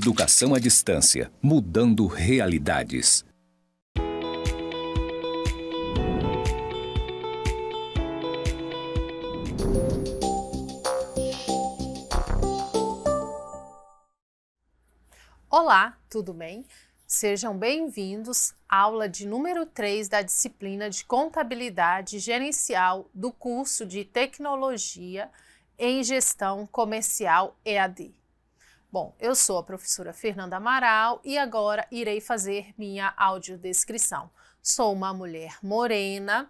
Educação à distância, mudando realidades. Olá, tudo bem? Sejam bem-vindos à aula de número 3 da disciplina de Contabilidade Gerencial do curso de Tecnologia em Gestão Comercial EAD. Bom, eu sou a professora Fernanda Amaral e agora irei fazer minha audiodescrição. Sou uma mulher morena,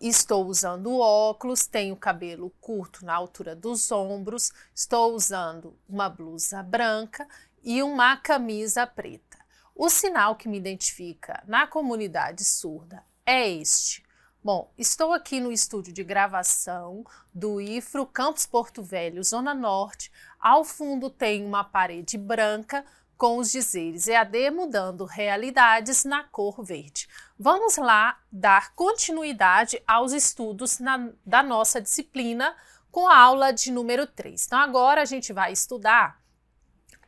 estou usando óculos, tenho cabelo curto na altura dos ombros, estou usando uma blusa branca e uma camisa preta. O sinal que me identifica na comunidade surda é este Bom, estou aqui no estúdio de gravação do IFRO Campos, Porto Velho, Zona Norte. Ao fundo tem uma parede branca com os dizeres EAD mudando realidades na cor verde. Vamos lá dar continuidade aos estudos na, da nossa disciplina com a aula de número 3. Então, agora a gente vai estudar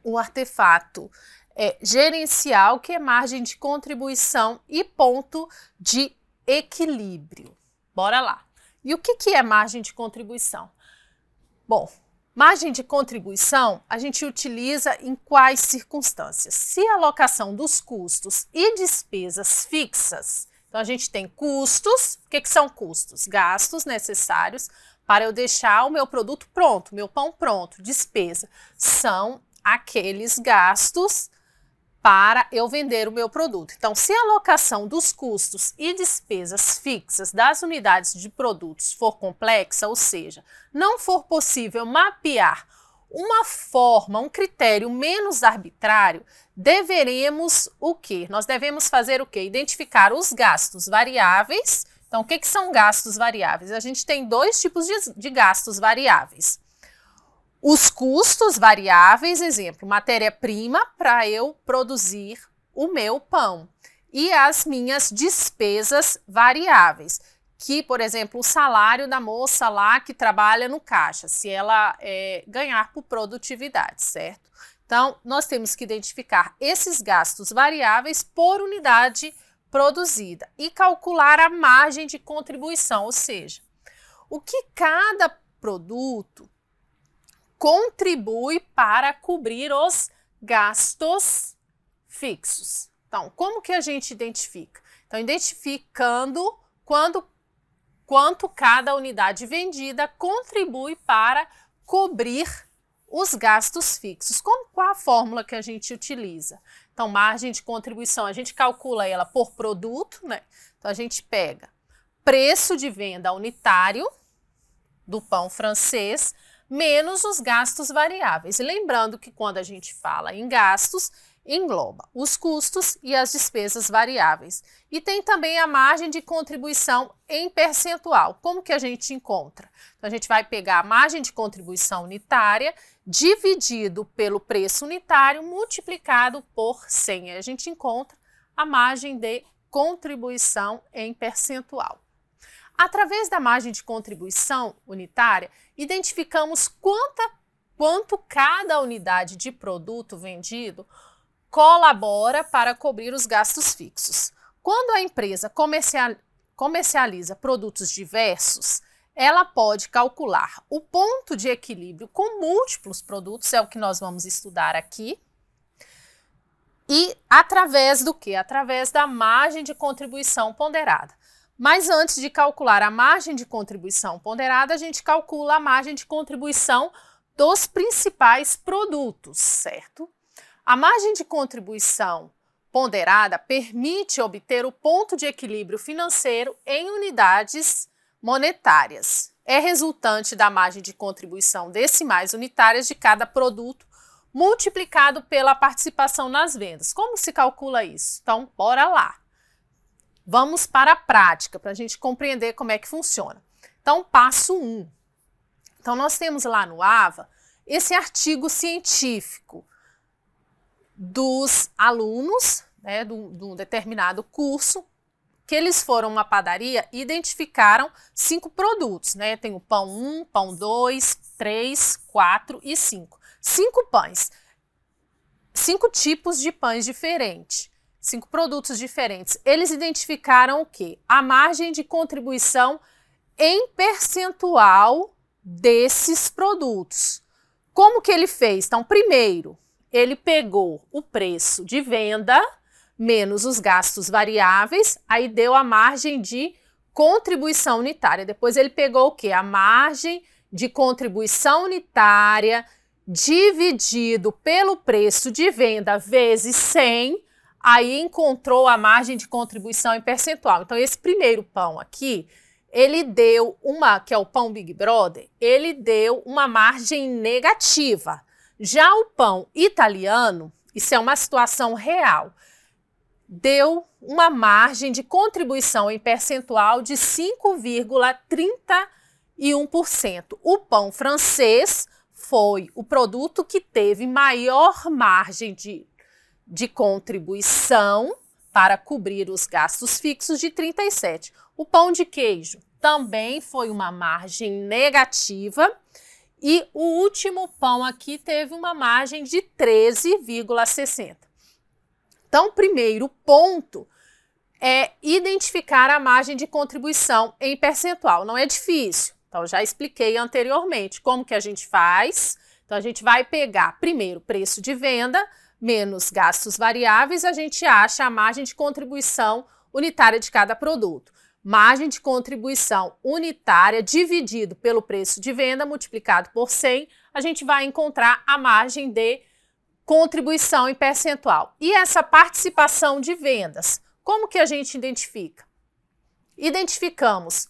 o artefato é, gerencial, que é margem de contribuição e ponto de equilíbrio. Bora lá. E o que, que é margem de contribuição? Bom, margem de contribuição a gente utiliza em quais circunstâncias? Se a alocação dos custos e despesas fixas. Então, a gente tem custos. O que, que são custos? Gastos necessários para eu deixar o meu produto pronto, meu pão pronto. Despesa são aqueles gastos para eu vender o meu produto. Então, se a alocação dos custos e despesas fixas das unidades de produtos for complexa, ou seja, não for possível mapear uma forma, um critério menos arbitrário, deveremos o quê? Nós devemos fazer o quê? Identificar os gastos variáveis. Então, o que, que são gastos variáveis? A gente tem dois tipos de, de gastos variáveis os custos variáveis, exemplo, matéria-prima para eu produzir o meu pão e as minhas despesas variáveis, que, por exemplo, o salário da moça lá que trabalha no caixa, se ela é, ganhar por produtividade, certo? Então, nós temos que identificar esses gastos variáveis por unidade produzida e calcular a margem de contribuição, ou seja, o que cada produto contribui para cobrir os gastos fixos. Então, como que a gente identifica? Então, identificando quando, quanto cada unidade vendida contribui para cobrir os gastos fixos. Como, qual a fórmula que a gente utiliza? Então, margem de contribuição, a gente calcula ela por produto, né? Então, a gente pega preço de venda unitário do pão francês menos os gastos variáveis. E lembrando que quando a gente fala em gastos, engloba os custos e as despesas variáveis. E tem também a margem de contribuição em percentual. Como que a gente encontra? Então, a gente vai pegar a margem de contribuição unitária dividido pelo preço unitário multiplicado por 100. a gente encontra a margem de contribuição em percentual. Através da margem de contribuição unitária, identificamos quanta, quanto cada unidade de produto vendido colabora para cobrir os gastos fixos. Quando a empresa comercializa produtos diversos, ela pode calcular o ponto de equilíbrio com múltiplos produtos, é o que nós vamos estudar aqui. E através do que? Através da margem de contribuição ponderada. Mas antes de calcular a margem de contribuição ponderada, a gente calcula a margem de contribuição dos principais produtos, certo? A margem de contribuição ponderada permite obter o ponto de equilíbrio financeiro em unidades monetárias. É resultante da margem de contribuição decimais unitárias de cada produto multiplicado pela participação nas vendas. Como se calcula isso? Então, bora lá. Vamos para a prática, para a gente compreender como é que funciona. Então, passo 1. Um. Então, nós temos lá no AVA esse artigo científico dos alunos né, de um determinado curso, que eles foram a uma padaria e identificaram cinco produtos. Né? Tem o pão 1, pão 2, 3, 4 e 5. Cinco pães. Cinco tipos de pães diferentes cinco produtos diferentes, eles identificaram o quê? A margem de contribuição em percentual desses produtos. Como que ele fez? Então, primeiro, ele pegou o preço de venda menos os gastos variáveis, aí deu a margem de contribuição unitária. Depois ele pegou o que? A margem de contribuição unitária dividido pelo preço de venda vezes 100 aí encontrou a margem de contribuição em percentual. Então, esse primeiro pão aqui, ele deu uma, que é o pão Big Brother, ele deu uma margem negativa. Já o pão italiano, isso é uma situação real, deu uma margem de contribuição em percentual de 5,31%. O pão francês foi o produto que teve maior margem de de contribuição para cobrir os gastos fixos de 37. O pão de queijo também foi uma margem negativa e o último pão aqui teve uma margem de 13,60. Então, primeiro ponto é identificar a margem de contribuição em percentual. Não é difícil. Então, já expliquei anteriormente como que a gente faz. Então, a gente vai pegar primeiro preço de venda, menos gastos variáveis, a gente acha a margem de contribuição unitária de cada produto. Margem de contribuição unitária dividido pelo preço de venda multiplicado por 100, a gente vai encontrar a margem de contribuição em percentual. E essa participação de vendas, como que a gente identifica? Identificamos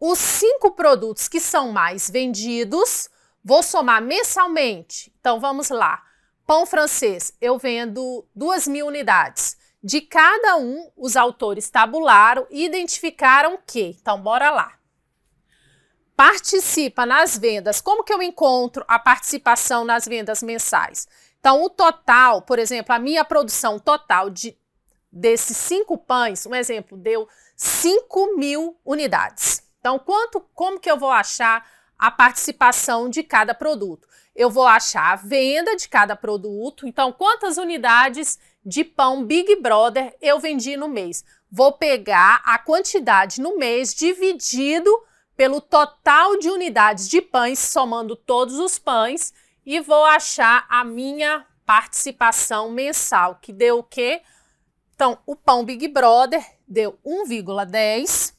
os cinco produtos que são mais vendidos, vou somar mensalmente. Então vamos lá. Pão francês, eu vendo duas mil unidades. De cada um, os autores tabularam e identificaram que. Então, bora lá. Participa nas vendas. Como que eu encontro a participação nas vendas mensais? Então, o total, por exemplo, a minha produção total de, desses cinco pães, um exemplo, deu 5 mil unidades. Então, quanto, como que eu vou achar a participação de cada produto? eu vou achar a venda de cada produto. Então, quantas unidades de pão Big Brother eu vendi no mês? Vou pegar a quantidade no mês dividido pelo total de unidades de pães, somando todos os pães, e vou achar a minha participação mensal, que deu o quê? Então, o pão Big Brother deu 1,10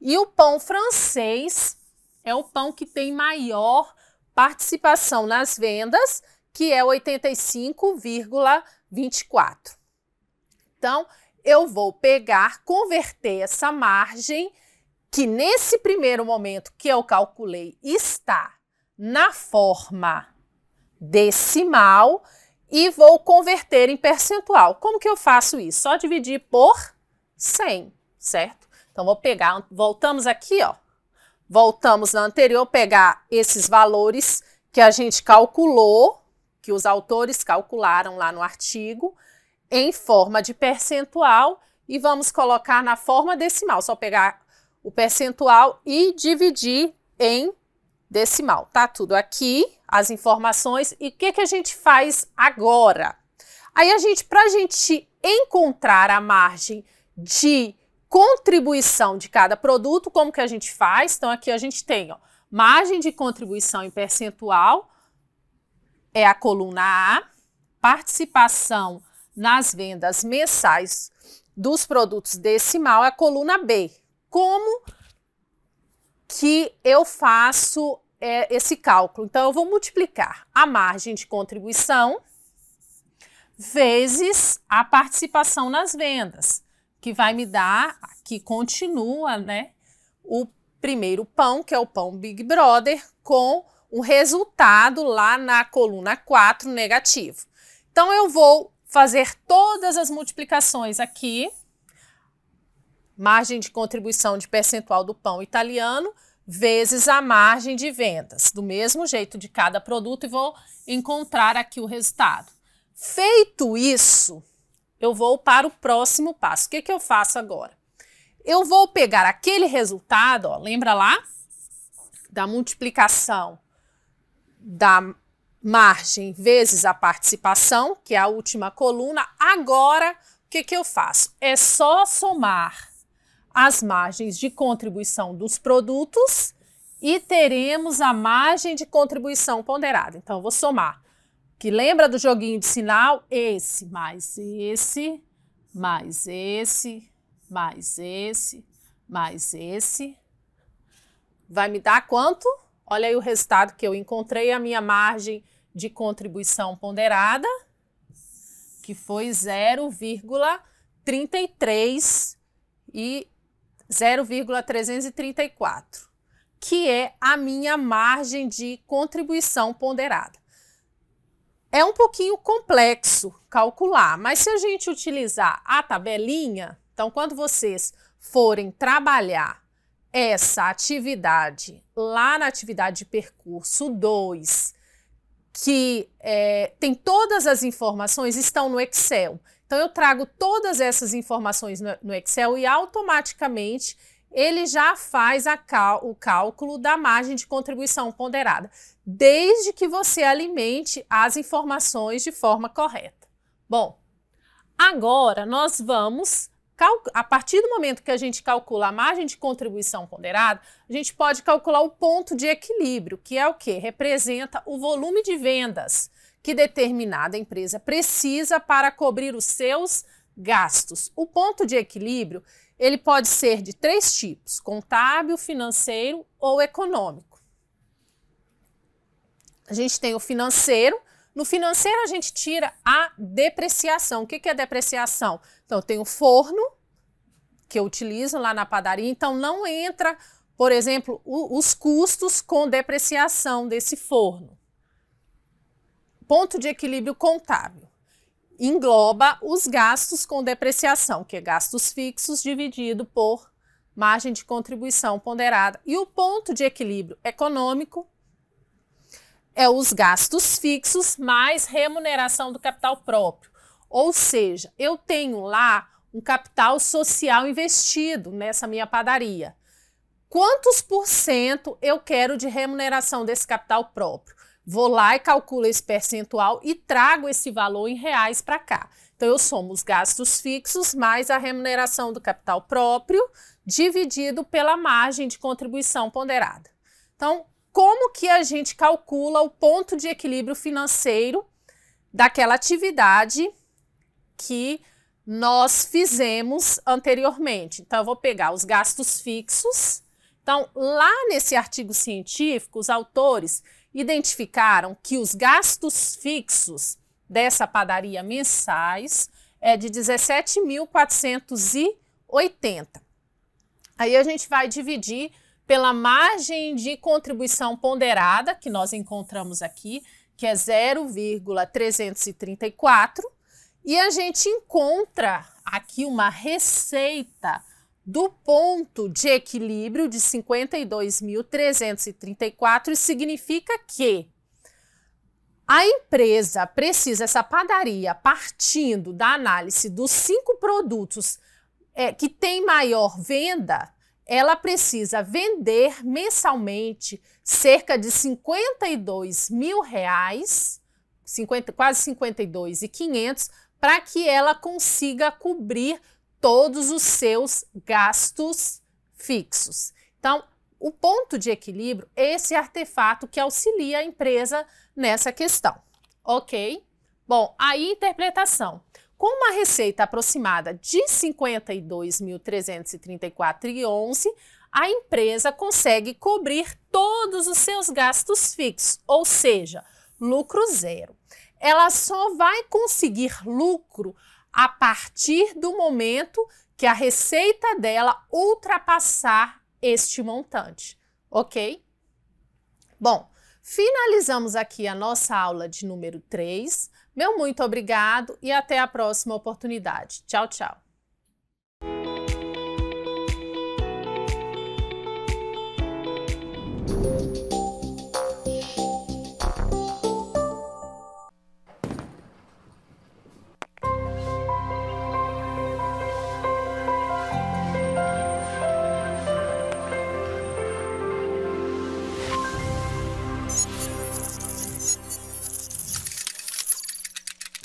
e o pão francês é o pão que tem maior participação nas vendas, que é 85,24. Então, eu vou pegar, converter essa margem que nesse primeiro momento que eu calculei está na forma decimal e vou converter em percentual. Como que eu faço isso? Só dividir por 100, certo? Então, vou pegar, voltamos aqui, ó, voltamos na anterior pegar esses valores que a gente calculou, que os autores calcularam lá no artigo, em forma de percentual e vamos colocar na forma decimal, só pegar o percentual e dividir em decimal. Tá tudo aqui, as informações e o que, que a gente faz agora? Aí a gente, para a gente encontrar a margem de contribuição de cada produto, como que a gente faz? Então, aqui a gente tem ó, margem de contribuição em percentual, é a coluna A, participação nas vendas mensais dos produtos decimal é a coluna B. Como que eu faço é, esse cálculo? Então, eu vou multiplicar a margem de contribuição vezes a participação nas vendas que vai me dar, que continua, né, o primeiro pão, que é o pão Big Brother, com o resultado lá na coluna 4 negativo. Então eu vou fazer todas as multiplicações aqui. Margem de contribuição de percentual do pão italiano vezes a margem de vendas, do mesmo jeito de cada produto e vou encontrar aqui o resultado. Feito isso, eu vou para o próximo passo. O que, que eu faço agora? Eu vou pegar aquele resultado, ó, lembra lá? Da multiplicação da margem vezes a participação, que é a última coluna. Agora, o que, que eu faço? É só somar as margens de contribuição dos produtos e teremos a margem de contribuição ponderada. Então, eu vou somar que lembra do joguinho de sinal, esse, mais esse, mais esse, mais esse, mais esse. Vai me dar quanto? Olha aí o resultado que eu encontrei, a minha margem de contribuição ponderada, que foi 0,33 e 0,334, que é a minha margem de contribuição ponderada. É um pouquinho complexo calcular, mas se a gente utilizar a tabelinha, então quando vocês forem trabalhar essa atividade lá na atividade de percurso 2, que é, tem todas as informações, estão no Excel. Então eu trago todas essas informações no, no Excel e automaticamente ele já faz cal, o cálculo da margem de contribuição ponderada desde que você alimente as informações de forma correta. Bom, agora nós vamos a partir do momento que a gente calcula a margem de contribuição ponderada, a gente pode calcular o ponto de equilíbrio, que é o que representa o volume de vendas que determinada empresa precisa para cobrir os seus gastos. O ponto de equilíbrio, ele pode ser de três tipos: contábil, financeiro ou econômico a gente tem o financeiro. No financeiro, a gente tira a depreciação. O que, é depreciação? Então, eu tenho forno, que eu utilizo lá na padaria. Então, não entra, por exemplo, o, os custos com depreciação desse forno. Ponto de equilíbrio contábil. Engloba os gastos com depreciação, que é gastos fixos dividido por margem de contribuição ponderada. E o ponto de equilíbrio econômico, é os gastos fixos mais remuneração do capital próprio. Ou seja, eu tenho lá um capital social investido nessa minha padaria. Quantos por cento eu quero de remuneração desse capital próprio? Vou lá e calculo esse percentual e trago esse valor em reais para cá. Então, eu somo os gastos fixos mais a remuneração do capital próprio dividido pela margem de contribuição ponderada. Então, como que a gente calcula o ponto de equilíbrio financeiro daquela atividade que nós fizemos anteriormente. Então, eu vou pegar os gastos fixos. Então, lá nesse artigo científico, os autores identificaram que os gastos fixos dessa padaria mensais é de 17.480. Aí a gente vai dividir pela margem de contribuição ponderada que nós encontramos aqui, que é 0,334, e a gente encontra aqui uma receita do ponto de equilíbrio de 52.334 significa que a empresa precisa, essa padaria, partindo da análise dos cinco produtos é, que tem maior venda, ela precisa vender mensalmente cerca de 52 mil reais, 50, quase 52 e 500, para que ela consiga cobrir todos os seus gastos fixos. Então, o ponto de equilíbrio, esse artefato que auxilia a empresa nessa questão. Ok? Bom, aí interpretação. Com uma receita aproximada de 52.334,11, a empresa consegue cobrir todos os seus gastos fixos, ou seja, lucro zero. Ela só vai conseguir lucro a partir do momento que a receita dela ultrapassar este montante, ok? Bom, finalizamos aqui a nossa aula de número 3. Meu muito obrigado e até a próxima oportunidade. Tchau, tchau.